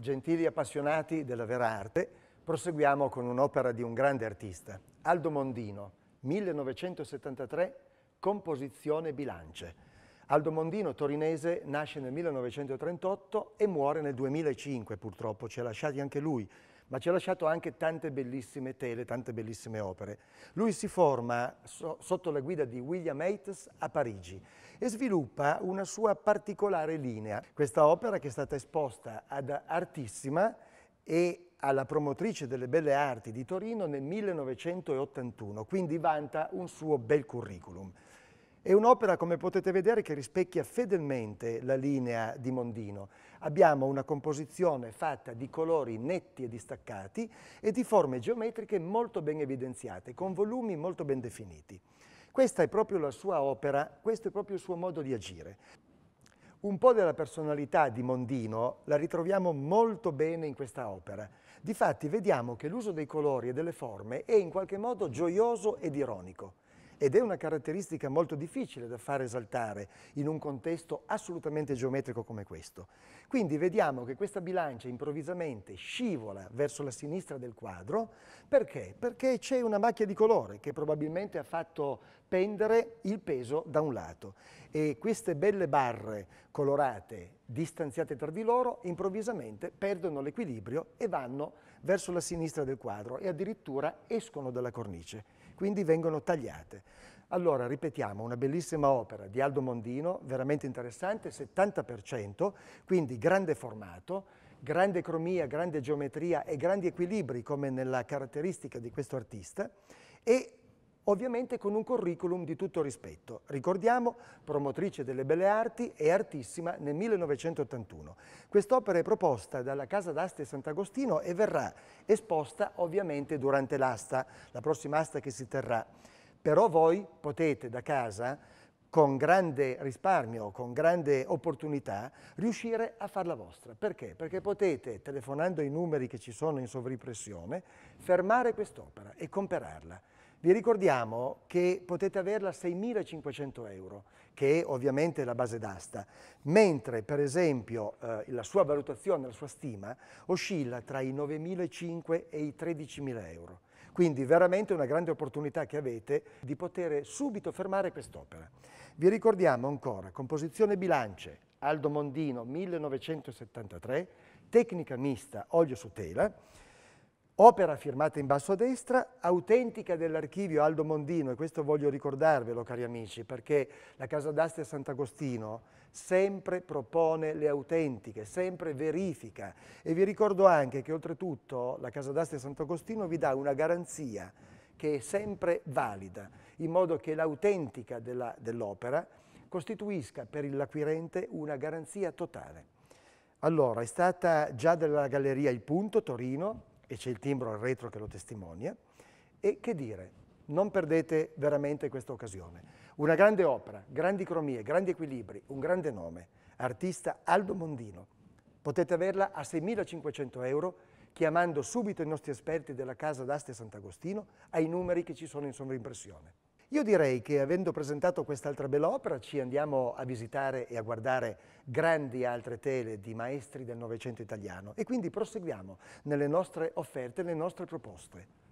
Gentili appassionati della vera arte, proseguiamo con un'opera di un grande artista, Aldo Mondino, 1973, Composizione Bilance. Aldo Mondino, torinese, nasce nel 1938 e muore nel 2005, purtroppo, ci ha lasciati anche lui ma ci ha lasciato anche tante bellissime tele, tante bellissime opere. Lui si forma so, sotto la guida di William Eites a Parigi e sviluppa una sua particolare linea. Questa opera che è stata esposta ad Artissima e alla promotrice delle belle arti di Torino nel 1981, quindi vanta un suo bel curriculum. È un'opera, come potete vedere, che rispecchia fedelmente la linea di Mondino. Abbiamo una composizione fatta di colori netti e distaccati e di forme geometriche molto ben evidenziate, con volumi molto ben definiti. Questa è proprio la sua opera, questo è proprio il suo modo di agire. Un po' della personalità di Mondino la ritroviamo molto bene in questa opera. Difatti vediamo che l'uso dei colori e delle forme è in qualche modo gioioso ed ironico ed è una caratteristica molto difficile da far esaltare in un contesto assolutamente geometrico come questo. Quindi vediamo che questa bilancia improvvisamente scivola verso la sinistra del quadro, perché? Perché c'è una macchia di colore che probabilmente ha fatto pendere il peso da un lato e queste belle barre colorate distanziate tra di loro improvvisamente perdono l'equilibrio e vanno verso la sinistra del quadro e addirittura escono dalla cornice, quindi vengono tagliate. Allora, ripetiamo, una bellissima opera di Aldo Mondino, veramente interessante, 70%, quindi grande formato, grande cromia, grande geometria e grandi equilibri come nella caratteristica di questo artista e ovviamente con un curriculum di tutto rispetto. Ricordiamo, promotrice delle belle arti e artissima nel 1981. Quest'opera è proposta dalla Casa d'Aste Sant'Agostino e verrà esposta ovviamente durante l'asta, la prossima asta che si terrà. Però voi potete da casa, con grande risparmio, con grande opportunità, riuscire a farla vostra. Perché? Perché potete, telefonando i numeri che ci sono in sovrimpressione, fermare quest'opera e comperarla. Vi ricordiamo che potete averla a 6.500 euro, che è ovviamente la base d'asta, mentre per esempio eh, la sua valutazione, la sua stima, oscilla tra i 9.500 e i 13.000 euro. Quindi veramente una grande opportunità che avete di poter subito fermare quest'opera. Vi ricordiamo ancora composizione bilance, Aldo Mondino 1973, tecnica mista, olio su tela, Opera firmata in basso a destra, autentica dell'archivio Aldo Mondino, e questo voglio ricordarvelo cari amici, perché la Casa d'Aste a Sant'Agostino sempre propone le autentiche, sempre verifica. E vi ricordo anche che oltretutto la Casa d'Aste a Sant'Agostino vi dà una garanzia che è sempre valida, in modo che l'autentica dell'opera dell costituisca per l'acquirente una garanzia totale. Allora, è stata già della Galleria Il Punto, Torino, e c'è il timbro al retro che lo testimonia, e che dire, non perdete veramente questa occasione. Una grande opera, grandi cromie, grandi equilibri, un grande nome, artista Aldo Mondino. Potete averla a 6.500 euro chiamando subito i nostri esperti della casa d'Aste Sant'Agostino ai numeri che ci sono in sovrimpressione. Io direi che avendo presentato quest'altra bell'opera ci andiamo a visitare e a guardare grandi altre tele di maestri del Novecento italiano e quindi proseguiamo nelle nostre offerte, nelle nostre proposte.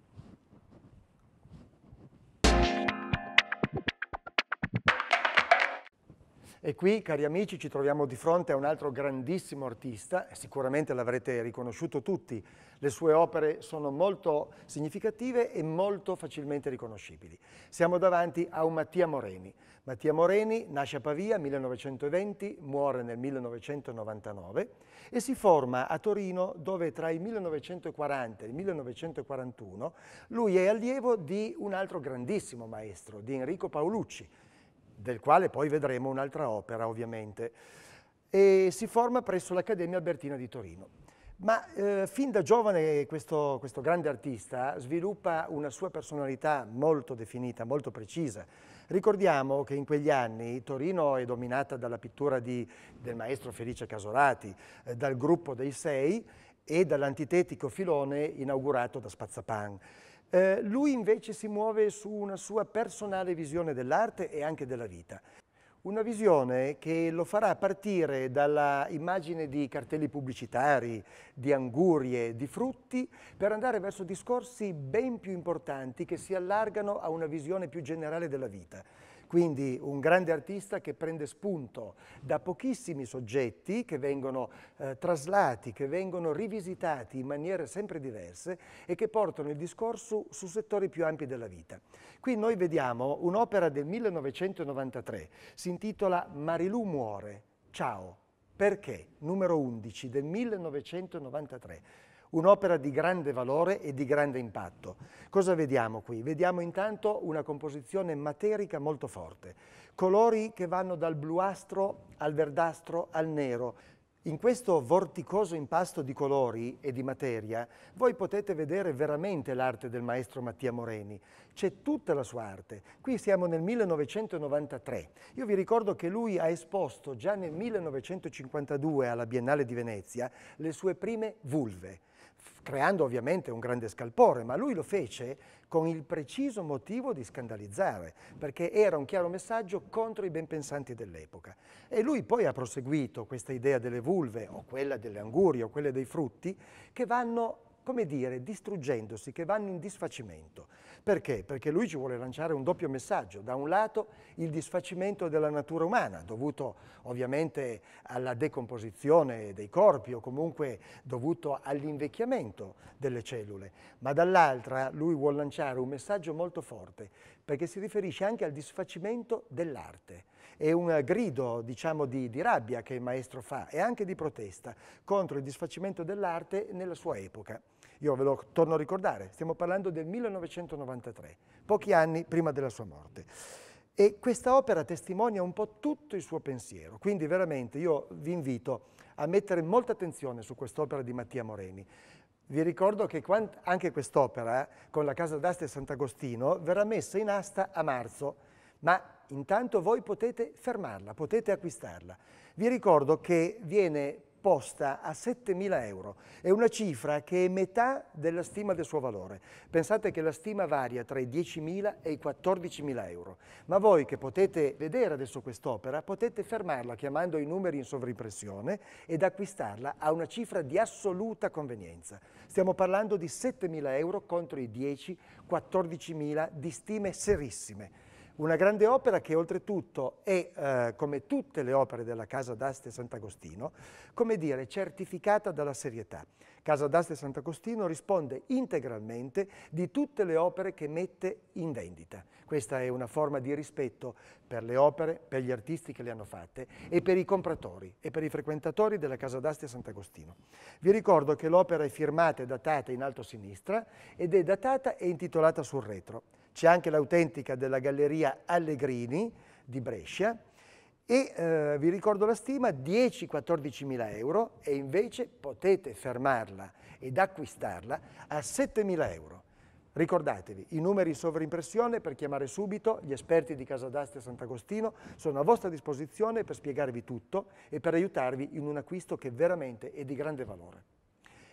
E qui, cari amici, ci troviamo di fronte a un altro grandissimo artista, sicuramente l'avrete riconosciuto tutti, le sue opere sono molto significative e molto facilmente riconoscibili. Siamo davanti a un Mattia Moreni. Mattia Moreni nasce a Pavia nel 1920, muore nel 1999 e si forma a Torino dove tra il 1940 e il 1941 lui è allievo di un altro grandissimo maestro, di Enrico Paolucci, del quale poi vedremo un'altra opera ovviamente, e si forma presso l'Accademia Albertina di Torino. Ma eh, fin da giovane questo, questo, grande artista sviluppa una sua personalità molto definita, molto precisa. Ricordiamo che in quegli anni Torino è dominata dalla pittura di, del maestro Felice Casorati, eh, dal gruppo dei Sei e dall'antitetico filone inaugurato da Spazzapan. Eh, lui invece si muove su una sua personale visione dell'arte e anche della vita. Una visione che lo farà partire dalla immagine di cartelli pubblicitari, di angurie, di frutti, per andare verso discorsi ben più importanti che si allargano a una visione più generale della vita. Quindi un grande artista che prende spunto da pochissimi soggetti che vengono eh, traslati, che vengono rivisitati in maniere sempre diverse e che portano il discorso su settori più ampi della vita. Qui noi vediamo un'opera del 1993, si intitola Marilù muore, ciao, perché? Numero 11 del 1993 un'opera di grande valore e di grande impatto. Cosa vediamo qui? Vediamo intanto una composizione materica molto forte, colori che vanno dal bluastro al verdastro al nero, in questo vorticoso impasto di colori e di materia voi potete vedere veramente l'arte del maestro Mattia Moreni. C'è tutta la sua arte. Qui siamo nel 1993. Io vi ricordo che lui ha esposto già nel 1952 alla Biennale di Venezia le sue prime vulve creando ovviamente un grande scalpore, ma lui lo fece con il preciso motivo di scandalizzare, perché era un chiaro messaggio contro i benpensanti dell'epoca. E lui poi ha proseguito questa idea delle vulve fulve o quella delle angurie o quelle dei frutti, che vanno come dire, distruggendosi, che vanno in disfacimento. Perché? Perché lui ci vuole lanciare un doppio messaggio. Da un lato il disfacimento della natura umana, dovuto ovviamente alla decomposizione dei corpi o comunque dovuto all'invecchiamento delle cellule, ma dall'altra lui vuole lanciare un messaggio molto forte perché si riferisce anche al disfacimento dell'arte. È un grido, diciamo, di, di, rabbia che il maestro fa e anche di protesta contro il disfacimento dell'arte nella sua epoca. Io ve lo torno a ricordare, stiamo parlando del 1993, pochi anni prima della sua morte. E questa opera testimonia un po' tutto il suo pensiero, quindi veramente io vi invito a mettere molta attenzione su quest'opera di Mattia Moreni, vi ricordo che anche quest'opera, eh, con la Casa d'Asta e Sant'Agostino, verrà messa in asta a marzo, ma intanto voi potete fermarla, potete acquistarla. Vi ricordo che viene posta a 7.000 euro. È una cifra che è metà della stima del suo valore. Pensate che la stima varia tra i 10.000 e i 14.000 euro. Ma voi che potete vedere adesso quest'opera, potete fermarla chiamando i numeri in sovrimpressione ed acquistarla a una cifra di assoluta convenienza. Stiamo parlando di 7.000 euro contro i 10 14000 di stime serissime. Una grande opera che oltretutto è, eh, come tutte le opere della Casa d'Aste Sant'Agostino, come dire, certificata dalla serietà. Casa d'Aste Sant'Agostino risponde integralmente di tutte le opere che mette in vendita. Questa è una forma di rispetto per le opere, per gli artisti che le hanno fatte e per i compratori e per i frequentatori della Casa d'Aste Sant'Agostino. Vi ricordo che l'opera è firmata e datata in alto a sinistra ed è datata e intitolata sul retro c'è anche l'autentica della Galleria Allegrini di Brescia e eh, vi ricordo la stima 10-14 mila euro e invece potete fermarla ed acquistarla a 7 mila euro. Ricordatevi, i numeri sovrimpressione per chiamare subito, gli esperti di Casa d'Aste Sant'Agostino sono a vostra disposizione per spiegarvi tutto e per aiutarvi in un acquisto che veramente è di grande valore.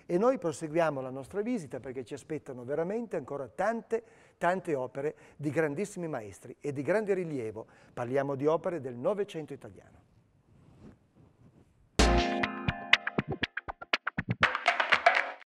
E noi proseguiamo la nostra visita perché ci aspettano veramente ancora tante, tante opere di grandissimi maestri e di grande rilievo. Parliamo di opere del Novecento italiano.